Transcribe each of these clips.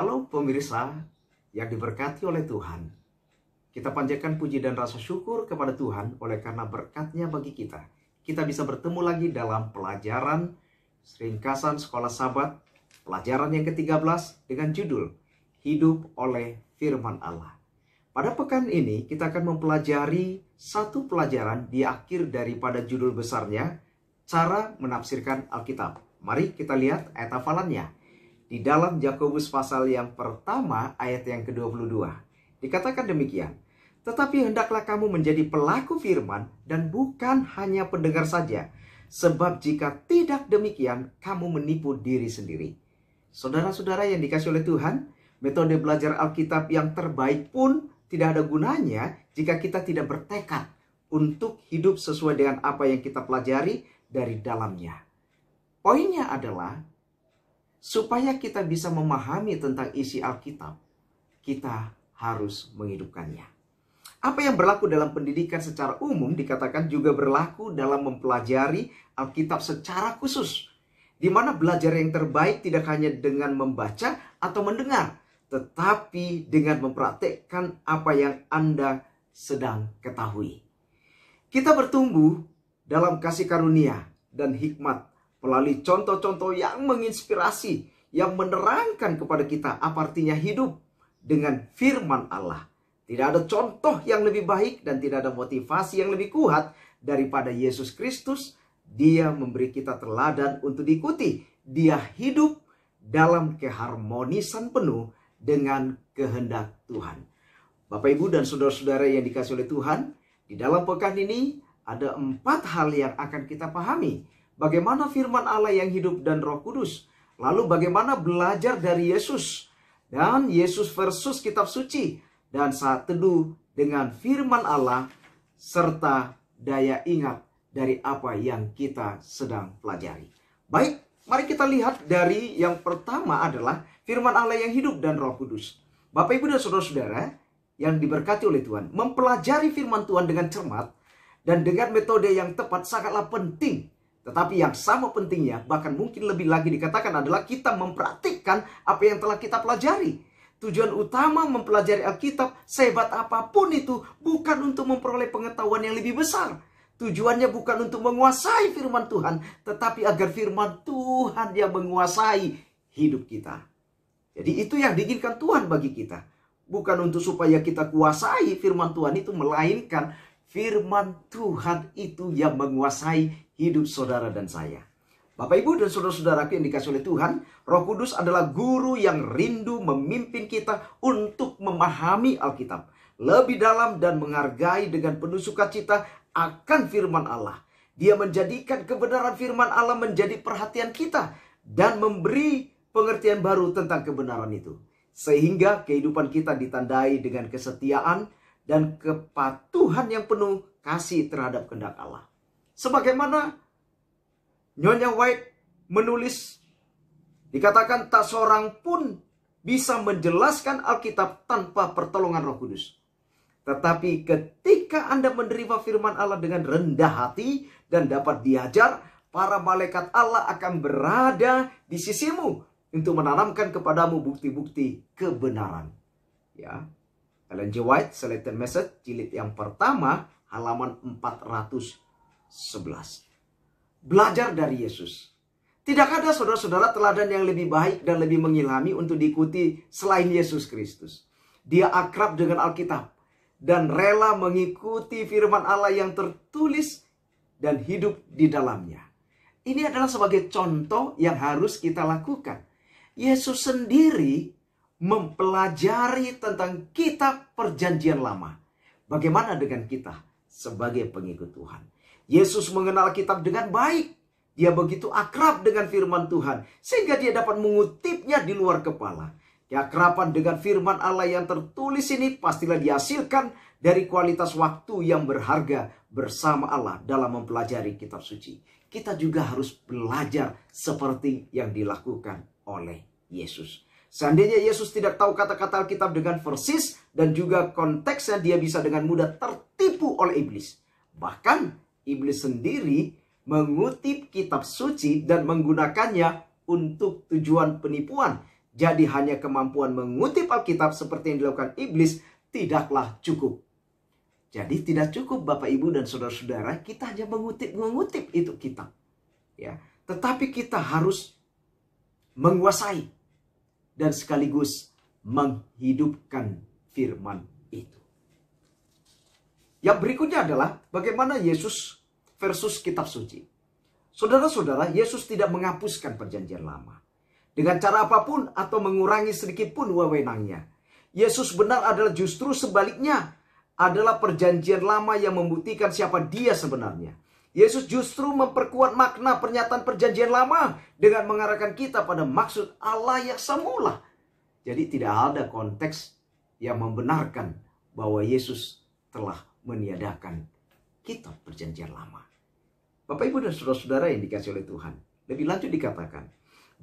Shalom pemirsa yang diberkati oleh Tuhan. Kita panjatkan puji dan rasa syukur kepada Tuhan oleh karena berkatnya bagi kita. Kita bisa bertemu lagi dalam pelajaran ringkasan sekolah sabat, pelajaran yang ke-13 dengan judul Hidup oleh Firman Allah. Pada pekan ini kita akan mempelajari satu pelajaran di akhir daripada judul besarnya, Cara Menafsirkan Alkitab. Mari kita lihat etafalannya. hafalannya. Di dalam Yakobus pasal yang pertama ayat yang ke-22 dikatakan demikian. Tetapi hendaklah kamu menjadi pelaku firman dan bukan hanya pendengar saja. Sebab jika tidak demikian, kamu menipu diri sendiri. Saudara-saudara yang dikasih oleh Tuhan, metode belajar Alkitab yang terbaik pun tidak ada gunanya jika kita tidak bertekad untuk hidup sesuai dengan apa yang kita pelajari dari dalamnya. Poinnya adalah Supaya kita bisa memahami tentang isi Alkitab, kita harus menghidupkannya. Apa yang berlaku dalam pendidikan secara umum dikatakan juga berlaku dalam mempelajari Alkitab secara khusus, di mana belajar yang terbaik tidak hanya dengan membaca atau mendengar, tetapi dengan mempraktekkan apa yang Anda sedang ketahui. Kita bertumbuh dalam kasih karunia dan hikmat melalui contoh-contoh yang menginspirasi, yang menerangkan kepada kita apa artinya hidup dengan firman Allah. Tidak ada contoh yang lebih baik dan tidak ada motivasi yang lebih kuat daripada Yesus Kristus. Dia memberi kita teladan untuk diikuti. Dia hidup dalam keharmonisan penuh dengan kehendak Tuhan. Bapak, ibu, dan saudara-saudara yang dikasih oleh Tuhan, di dalam pekan ini ada empat hal yang akan kita pahami Bagaimana firman Allah yang hidup dan roh kudus? Lalu bagaimana belajar dari Yesus? Dan Yesus versus kitab suci. Dan saat teduh dengan firman Allah serta daya ingat dari apa yang kita sedang pelajari. Baik, mari kita lihat dari yang pertama adalah firman Allah yang hidup dan roh kudus. Bapak ibu dan saudara-saudara yang diberkati oleh Tuhan. Mempelajari firman Tuhan dengan cermat dan dengan metode yang tepat sangatlah penting tetapi yang sama pentingnya, bahkan mungkin lebih lagi dikatakan adalah kita mempraktikkan apa yang telah kita pelajari. Tujuan utama mempelajari Alkitab, sehebat apapun itu, bukan untuk memperoleh pengetahuan yang lebih besar. Tujuannya bukan untuk menguasai firman Tuhan, tetapi agar firman Tuhan yang menguasai hidup kita. Jadi itu yang diinginkan Tuhan bagi kita. Bukan untuk supaya kita kuasai firman Tuhan itu, melainkan firman Tuhan itu yang menguasai hidup saudara dan saya. Bapak Ibu dan saudara-saudaraku yang dikasih oleh Tuhan, Roh Kudus adalah guru yang rindu memimpin kita untuk memahami Alkitab lebih dalam dan menghargai dengan penuh sukacita akan firman Allah. Dia menjadikan kebenaran firman Allah menjadi perhatian kita dan memberi pengertian baru tentang kebenaran itu. Sehingga kehidupan kita ditandai dengan kesetiaan, dan kepatuhan yang penuh kasih terhadap kehendak Allah. Sebagaimana Nyonya White menulis, dikatakan tak seorang pun bisa menjelaskan Alkitab tanpa pertolongan Roh Kudus. Tetapi ketika Anda menerima firman Allah dengan rendah hati dan dapat diajar, para malaikat Allah akan berada di sisimu untuk menanamkan kepadamu bukti-bukti kebenaran. Ya, Ellen G. White, Selected Message, jilid yang pertama, halaman 411. Belajar dari Yesus. Tidak ada saudara-saudara teladan yang lebih baik dan lebih mengilhami untuk diikuti selain Yesus Kristus. Dia akrab dengan Alkitab dan rela mengikuti firman Allah yang tertulis dan hidup di dalamnya. Ini adalah sebagai contoh yang harus kita lakukan. Yesus sendiri mempelajari tentang kitab perjanjian lama. Bagaimana dengan kita sebagai pengikut Tuhan? Yesus mengenal kitab dengan baik. Dia begitu akrab dengan firman Tuhan sehingga dia dapat mengutipnya di luar kepala. Keakraban dengan firman Allah yang tertulis ini pastilah dihasilkan dari kualitas waktu yang berharga bersama Allah dalam mempelajari kitab suci. Kita juga harus belajar seperti yang dilakukan oleh Yesus. Seandainya Yesus tidak tahu kata-kata Alkitab dengan persis dan juga konteksnya dia bisa dengan mudah tertipu oleh iblis. Bahkan iblis sendiri mengutip kitab suci dan menggunakannya untuk tujuan penipuan. Jadi hanya kemampuan mengutip Alkitab seperti yang dilakukan iblis tidaklah cukup. Jadi tidak cukup Bapak Ibu dan saudara-saudara kita hanya mengutip mengutip itu kitab. Ya, tetapi kita harus menguasai dan sekaligus menghidupkan firman itu. Yang berikutnya adalah bagaimana Yesus versus kitab suci. Saudara-saudara, Yesus tidak menghapuskan perjanjian lama. Dengan cara apapun atau mengurangi sedikit pun wewenangnya. Yesus benar adalah justru sebaliknya adalah perjanjian lama yang membuktikan siapa dia sebenarnya. Yesus justru memperkuat makna pernyataan perjanjian lama dengan mengarahkan kita pada maksud Allah yang semula. Jadi tidak ada konteks yang membenarkan bahwa Yesus telah meniadakan kitab perjanjian lama. Bapak ibu dan saudara-saudara yang dikasih oleh Tuhan. Lebih lanjut dikatakan.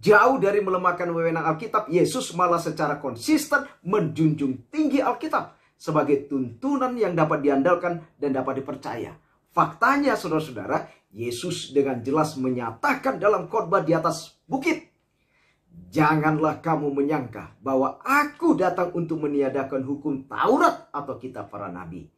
Jauh dari melemahkan wewenang Alkitab, Yesus malah secara konsisten menjunjung tinggi Alkitab sebagai tuntunan yang dapat diandalkan dan dapat dipercaya. Faktanya saudara-saudara, Yesus dengan jelas menyatakan dalam khotbah di atas bukit. Janganlah kamu menyangka bahwa aku datang untuk meniadakan hukum Taurat atau kitab para nabi.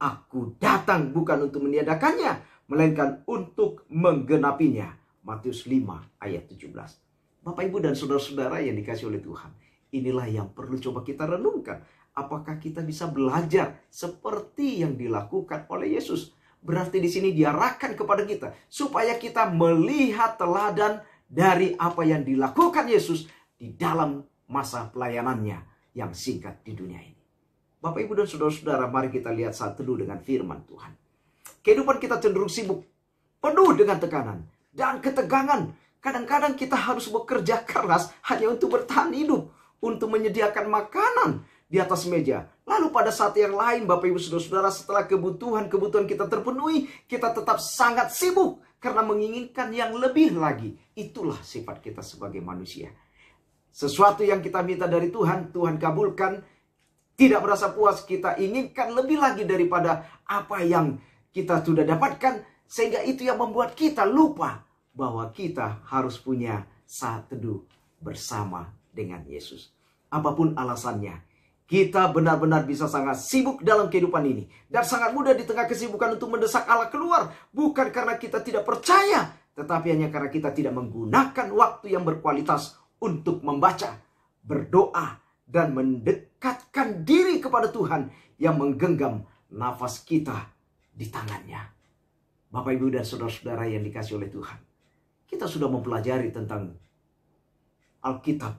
Aku datang bukan untuk meniadakannya, melainkan untuk menggenapinya. Matius 5 ayat 17. Bapak Ibu dan saudara-saudara yang dikasih oleh Tuhan, inilah yang perlu coba kita renungkan. Apakah kita bisa belajar seperti yang dilakukan oleh Yesus berarti di sini diarahkan kepada kita supaya kita melihat teladan dari apa yang dilakukan Yesus di dalam masa pelayanannya yang singkat di dunia ini. Bapak Ibu dan saudara-saudara, mari kita lihat saat teduh dengan firman Tuhan. Kehidupan kita cenderung sibuk, penuh dengan tekanan dan ketegangan. Kadang-kadang kita harus bekerja keras hanya untuk bertahan hidup, untuk menyediakan makanan, di atas meja. Lalu pada saat yang lain Bapak Ibu Saudara-saudara setelah kebutuhan-kebutuhan kita terpenuhi, kita tetap sangat sibuk karena menginginkan yang lebih lagi. Itulah sifat kita sebagai manusia. Sesuatu yang kita minta dari Tuhan, Tuhan kabulkan. Tidak merasa puas, kita inginkan lebih lagi daripada apa yang kita sudah dapatkan. Sehingga itu yang membuat kita lupa bahwa kita harus punya saat teduh bersama dengan Yesus. Apapun alasannya, kita benar-benar bisa sangat sibuk dalam kehidupan ini. Dan sangat mudah di tengah kesibukan untuk mendesak Allah keluar. Bukan karena kita tidak percaya. Tetapi hanya karena kita tidak menggunakan waktu yang berkualitas untuk membaca, berdoa, dan mendekatkan diri kepada Tuhan yang menggenggam nafas kita di tangannya. Bapak, Ibu, dan Saudara-saudara yang dikasih oleh Tuhan. Kita sudah mempelajari tentang Alkitab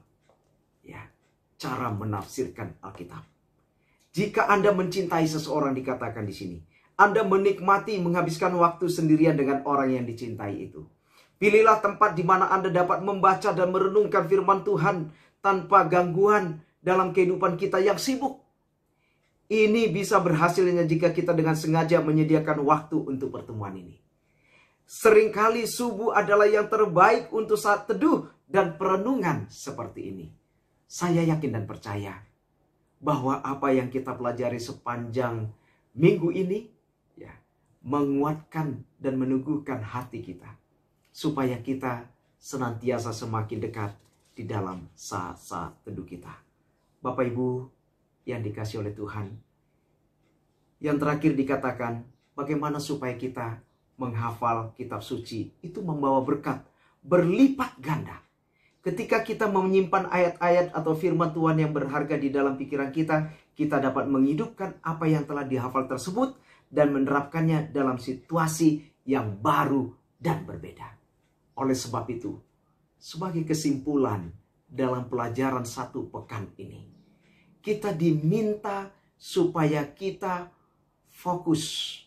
cara menafsirkan Alkitab. Jika Anda mencintai seseorang dikatakan di sini, Anda menikmati menghabiskan waktu sendirian dengan orang yang dicintai itu. Pilihlah tempat di mana Anda dapat membaca dan merenungkan firman Tuhan tanpa gangguan dalam kehidupan kita yang sibuk. Ini bisa berhasilnya jika kita dengan sengaja menyediakan waktu untuk pertemuan ini. Seringkali subuh adalah yang terbaik untuk saat teduh dan perenungan seperti ini. Saya yakin dan percaya bahwa apa yang kita pelajari sepanjang minggu ini ya menguatkan dan meneguhkan hati kita supaya kita senantiasa semakin dekat di dalam saat-saat teduh kita. Bapak Ibu yang dikasih oleh Tuhan. Yang terakhir dikatakan bagaimana supaya kita menghafal kitab suci itu membawa berkat berlipat ganda Ketika kita menyimpan ayat-ayat atau firman Tuhan yang berharga di dalam pikiran kita, kita dapat menghidupkan apa yang telah dihafal tersebut dan menerapkannya dalam situasi yang baru dan berbeda. Oleh sebab itu, sebagai kesimpulan dalam pelajaran satu pekan ini, kita diminta supaya kita fokus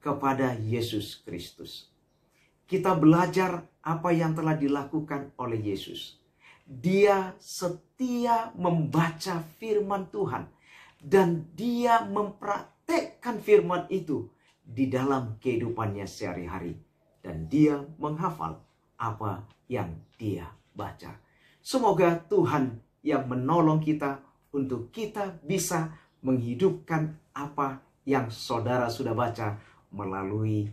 kepada Yesus Kristus kita belajar apa yang telah dilakukan oleh Yesus. Dia setia membaca firman Tuhan dan dia mempraktekkan firman itu di dalam kehidupannya sehari-hari dan dia menghafal apa yang dia baca. Semoga Tuhan yang menolong kita untuk kita bisa menghidupkan apa yang saudara sudah baca melalui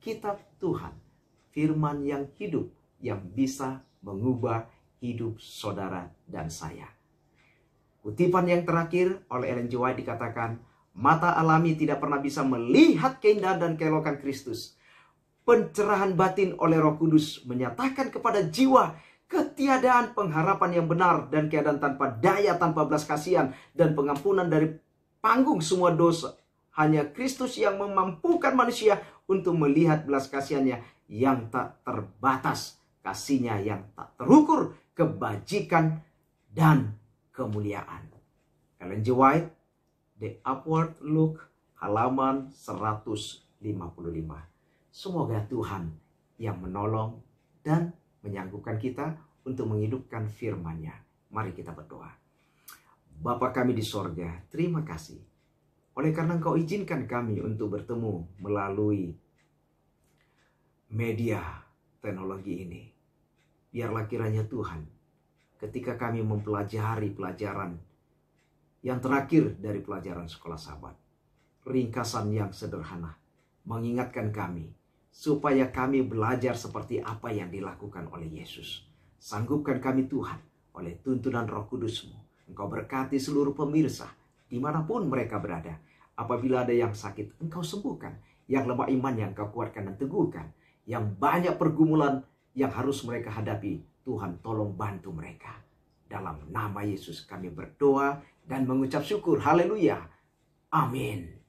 kitab Tuhan firman yang hidup yang bisa mengubah hidup saudara dan saya. Kutipan yang terakhir oleh Ellen G. dikatakan, mata alami tidak pernah bisa melihat keindahan dan keelokan Kristus. Pencerahan batin oleh roh kudus menyatakan kepada jiwa ketiadaan pengharapan yang benar dan keadaan tanpa daya, tanpa belas kasihan, dan pengampunan dari panggung semua dosa. Hanya Kristus yang memampukan manusia untuk melihat belas kasihannya yang tak terbatas, kasihnya yang tak terukur, kebajikan dan kemuliaan. Ellen G. White, The Upward Look, halaman 155. Semoga Tuhan yang menolong dan menyanggupkan kita untuk menghidupkan firman-Nya. Mari kita berdoa. Bapa kami di sorga, terima kasih. Oleh karena engkau izinkan kami untuk bertemu melalui media teknologi ini. Biarlah kiranya Tuhan ketika kami mempelajari pelajaran yang terakhir dari pelajaran sekolah sahabat. Ringkasan yang sederhana mengingatkan kami supaya kami belajar seperti apa yang dilakukan oleh Yesus. Sanggupkan kami Tuhan oleh tuntunan roh kudusmu. Engkau berkati seluruh pemirsa dimanapun mereka berada. Apabila ada yang sakit, engkau sembuhkan. Yang lemah iman yang engkau kuatkan dan teguhkan yang banyak pergumulan yang harus mereka hadapi. Tuhan tolong bantu mereka. Dalam nama Yesus kami berdoa dan mengucap syukur. Haleluya. Amin.